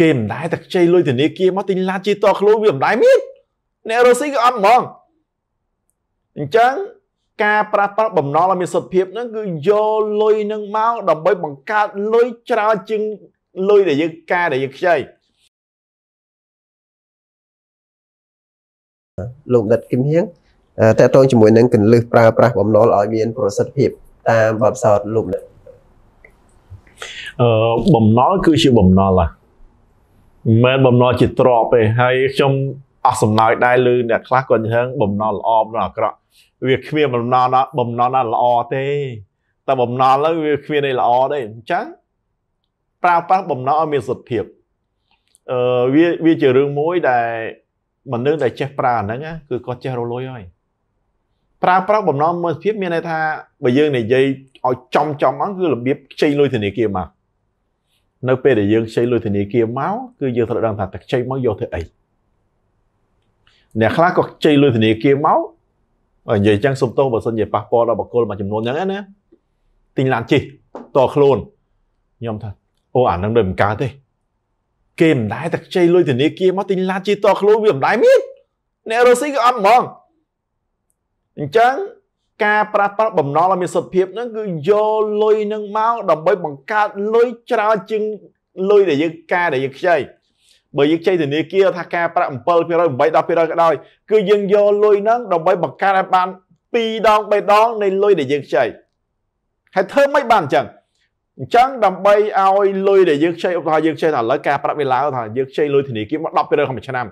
គេមិនដែរតែខ្ចីលុយធនាគារមកទិញឡានជិះតខ្លួនវាមិនដែរមានអ្នករុស្ស៊ីក៏អត់ហ្មងអញ្ចឹងការ ប្រាស្រ័យបំណុលឲ្យមានសុទ្ធភាពហ្នឹងគឺយកលុយនឹងមកដើម្បីបង្កើតលុយច្រើនជាងលុយដែលយើងការដែលយើងខ្ចីលោកដិតគឹមហៀងតកតងជាមួយនឹងកលឹះប្រើប្រាស់បំណុលឲ្យមាន ប្រសិទ្ធភាពតាមបទសោតលោកដិតអឺបំណុលគឺជាបំណុលហ៎មិនមែនបំណុលជាទ្រពទេហើយខ្ញុំ អស់សំណើចដែរលើអ្នកខ្លះគាត់ហឹងបំណុលល្អបំណុលអាក្រក់វាគ្មានបំណុលណាបំណុលណាល្អទេតែបំណុលហ្នឹងវាគ្មានអីល្អទេអញ្ចឹងប្រើប្រាស់បំណុលឲ្យមានសុទ្ធភាពអឺវាវាជារឿងមួយដែល មនុស្សដែលចេះប្រើអាហ្នឹងគឺគាត់ចេះរលួយហើយប្រើប្រាស់បំណុលមើលភាពមានន័យថាបើយើងនិយាយឲ្យចំចំហ្នឹងគឺរបៀបខ្ចីលុយធនាគារមកនៅពេលដែលយើងខ្ចីលុយធនាគារមកគឺយើងត្រូវដឹងថាតើខ្ចីមកយកធ្វើអីអ្នកខ្លះក៏ខ្ចីលុយធនាគារមកនិយាយចឹងសុំទោសបើសិនជាប៉ះពាល់ដល់បុគ្គលមួយចំនួនចឹងណាទិញឡានជិះតខ្លួនខ្ញុំថាអូអានឹងដូចមិនកើតទេគេមិនដែរតែខ្ចីលុយធនាគារមកទិញឡានជិះតខ្លួនវាមិនដែរមានអ្នករុស្ស៊ីក៏អត់ហ្មងអញ្ចឹងការប្រាស្រ័យបំណុលឲ្យមានសុទ្ធភាពហ្នឹងគឺយកលុយនឹងមកដើម្បីបង្កើតលុយច្រើនជាងលុយដែលយើងការដែលយើងខ្ចីបើយើងខ្ចីធនាគារថាការប្រាក់7% 8 10%ក៏ដោយគឺយើងយកលុយហ្នឹងដើម្បីបង្កើតឲ្យបាន2ដង3ដងនៃលុយដែលយើងខ្ចីហើយធ្វើមិនបានអញ្ចឹងអញ្ចឹងដើម្បីឲ្យលុយដែលយើងខ្ចីឧបករណ៍យើងខ្ចីថាឥឡូវការប្រាក់វាឡើងថាយើងខ្ចីលុយធនាគារមក10%ក្នុងមួយឆ្នាំ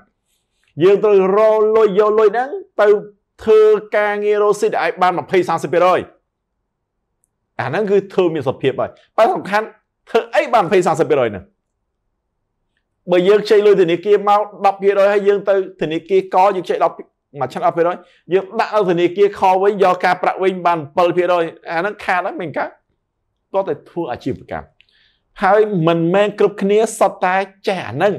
យើងត្រូវរលុយយកលុយហ្នឹងទៅធ្វើការងាររស់ស៊ីឲ្យបាន20 30%អាហ្នឹងគឺធ្វើមានសភាពហើយតែសំខាន់ធ្វើអីបាន20 30%ហ្នឹងបើយើងខ្ចីលុយធនាគារមក10%ហើយយើងទៅធនាគារកយើងខ្ចី10មួយឆ្នាំ10%យើងដាក់ឲ្យធនាគារខវិញយកការប្រាក់វិញបាន7%អាហ្នឹងខាតហើយមិនកើតតោះតែធ្វើអាជីវកម្មហើយមិនមែនគ្រប់គ្នាសតតែចេះអាហ្នឹង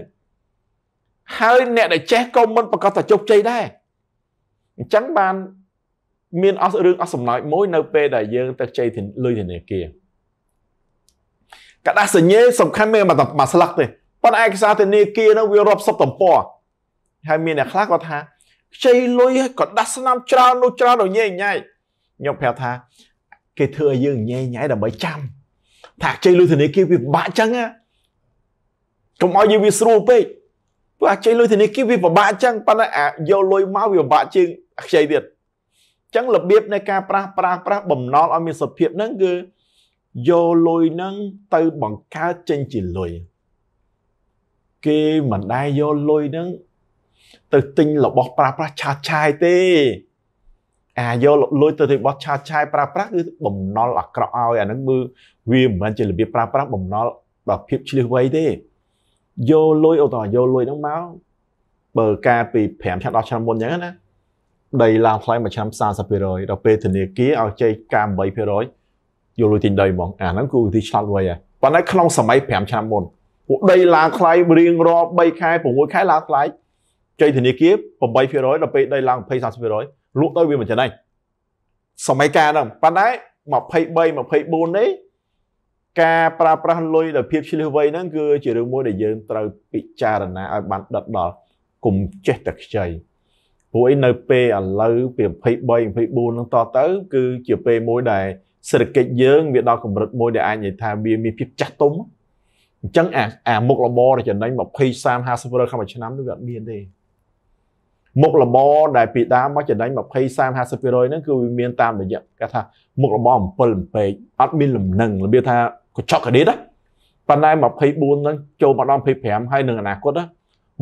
ហើយអ្នកដែលចេះក៏មិនប្រកាសថាជោគជ័យដែរអញ្ចឹងបានមានអស់រឿងអស់សំណើចមួយនៅពេលដែលយើងទៅជ័យលុយធនាគារកដាសញ្ញេសំខាន់មានមួយស្លឹកទេប៉ុន្តែឯកសារធនាគារនោះវារាប់សិបទំព័រហើយមានអ្នកខ្លះគាត់ថាខ្ចីលុយក៏ដាស់ស្នាមច្រើននោះច្រើនដល់ញ៉ៃញ៉ៃខ្ញុំប្រាប់ថាគេធ្វើឲ្យយើងញ៉ៃញ៉ៃដើម្បីចាំថាខ្ចីលុយធនាគារវាពិបាកចឹងណាកុំឲ្យយើងវាស្រួលពេកព្រោះអាខ្ចីលុយធនាគារវាពិបាកអញ្ចឹងប៉ុន្តែអាយកលុយមកវាពិបាកជាងអាខ្ចីទៀតអញ្ចឹងរបៀបនៃការប្រាស់ប្រាស់ប្រាស់បំណុលឲ្យមានសុភាពហ្នឹងគឺយកលុយហ្នឹងទៅបង្កើតចេញជាលុយគេមិនដែរយកលុយហ្នឹងទៅទិញរបស់ប្រាស់ប្រាស់ឆាតឆាយទេអាយកលុយទៅទៅបោះឆាតឆាយប្រាស់ប្រាស់គឺបំណុលអាក្រក់ឲ្យអាហ្នឹងមើលវាមិនមែនជារបៀបប្រាស់ប្រាស់បំណុលដល់ភាពឆ្លៀសវៃទេយកលុយអូតោយកលុយហ្នឹងមកបើការពី5ឆ្នាំ10ឆ្នាំមុនអញ្ចឹងណាដីឡើងថ្លៃមួយឆ្នាំ30%ដល់ពេលធនាគារឲ្យចេកការ8%យកលុយទិញដីហ្មងអាហ្នឹងគឺវិធីឆ្លាតវៃហ่ะប៉ុន្តែក្នុងសម័យ5ឆ្នាំមុនពួកដីឡើងថ្លៃរៀងរាល់3ខែ6ខែឡើងថ្លៃចេកធនាគារ8%ដល់ពេលដីឡើង20 30%លក់ទៅវាមិនចំណេញសម័យកាលហ្នឹងប៉ុន្តែ23 24នេះការប្រើប្រាស់លុយដោយភាពឆ្លៀសវៃហ្នឹងគឺជារឿងមួយដែលយើងត្រូវពិចារណាឲ្យបានដិតដល់កុំចេះតែខ្ចីព្រោះឯនៅពេលឥឡូវពី23 24ហ្នឹងតទៅ គឺជាពេលមួយដែលសេដ្ឋកិច្ចយើងវាដល់កម្រិតមួយដែលអាចនិយាយថាវាមានភាពចាស់ទុំអញ្ចឹងអាអាមុខរបរដែលចំណេញ20 30 50%ក្នុងមួយឆ្នាំនោះវាអត់មានទេមុខរបរដែលពីដើមមកចំណេញ20 30 50%ហ្នឹងគឺវាមានតាមរយៈគេថាមុខរបរអំពិលអំពេកអត់មានលំនឹងរបៀបថាកញ្ចក់កាដេតប៉ុន្តែ24ហ្នឹងចូលមកដល់25ហើយនឹងអនាគត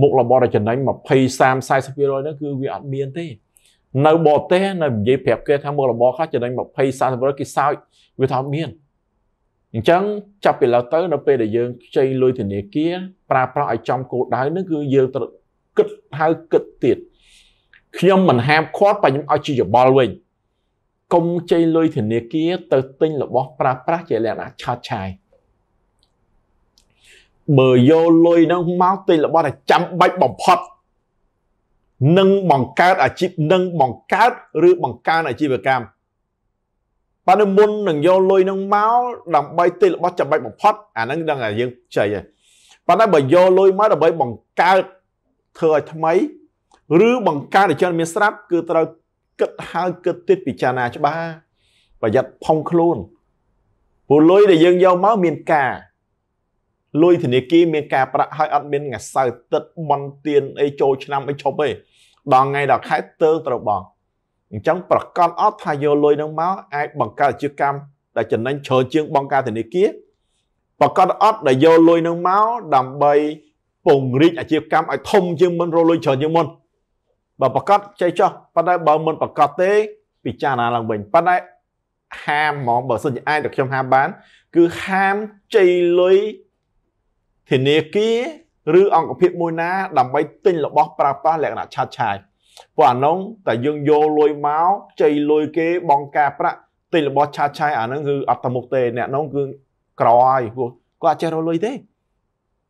មុខរបរដែលចំណេញ20 30 40%ហ្នឹងគឺវាអត់មានទេ នៅបរទេសនៅនិយាយប្រាប់គេថាមុខរបរខ្លះចំណេញ20 30%គេសើចវាថាមានអញ្ចឹងចាប់ពីឡើយទៅ នៅពេលដែលយើងខ្ចីលុយធនាគារប្រើប្រាស់ឲ្យចំគោលដៅហ្នឹងគឺយើងត្រូវគិតហើយគិតទៀតខ្ញុំមិនហាមឃាត់បើខ្ញុំឲ្យជាយបល់វិញកុំជ័យលុយធនាគារទៅទិញរបស់ប្រើប្រាស់ជាលក្ខណៈឆោតឆាយបើយកលុយនឹងមកទិញរបស់ដែលចាំបាច់បំផុតនឹងបង្កើតអាជីពនឹងបង្កើតឬបង្កើនអាជីវកម្មបាទមុននឹងយកលុយនឹងមកដើម្បីទិញរបស់ចាំបាច់បំផុតអានឹងដឹងថាយើងជ័យហើយប៉ុន្តែបើយកលុយមកដើម្បីបង្កើតធ្វើឲ្យថ្មីឬបង្កើតឲ្យជនមានស្រាប់គឺត្រូវគិតហើយគិតទៀតពិចារណាច្បាស់ប្រយ័ត្នផុងខ្លួនព្រោះលុយដែលយើងយកមកមានការលុយធនាគារមានការប្រាក់ហើយអត់មានងាសៅទឹកបន់ទៀនអីចូលឆ្នាំអីឈប់ទេដល់ថ្ងៃដល់ខែទើត្រូវបងអញ្ចឹងប្រកាសអត់ថាយកលុយនឹងមកអាចបង្កើតជាកម្មដែលចំណេញច្រើនជាងបង់ការធនាគារប្រកាសអត់ដែលយកលុយនឹងមកដើម្បីពង្រីកអាជីវកម្មឲ្យធំជាងមុនរលុយច្រើនជាងមុនបើប្រកាសចៃចោះប៉ុន្តែបើមិនប្រកាសទេ ពិចារណាឡើងវិញប៉ុន្តែហាមហ្មងបើសិនជាអាចតែខ្ញុំហាមបាន គឺហាមចៃលុយធនាគារឬអង្គភាពមួយណា ដើម្បីទិញរបស់ប្រើប្រាស់លក្ខណៈឆាតឆាយព្រោះអានោះតែយើងយកលុយមកចៃលុយគេបងការប្រាក់ទិញរបស់ឆាតឆាយអានឹងគឺអត់ទៅមុខទេ អ្នកនោះគឺក្រហើយព្រោះគាត់អត់ចេះរកលុយទេ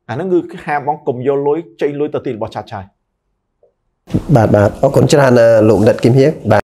អានឹងគឺហាមបងកុំយកលុយចៃលុយទៅទិញរបស់ឆាតឆាយបាទបាទអរគុណច្រើនលោកបណ្ឌិតគឹមហៀងបាទ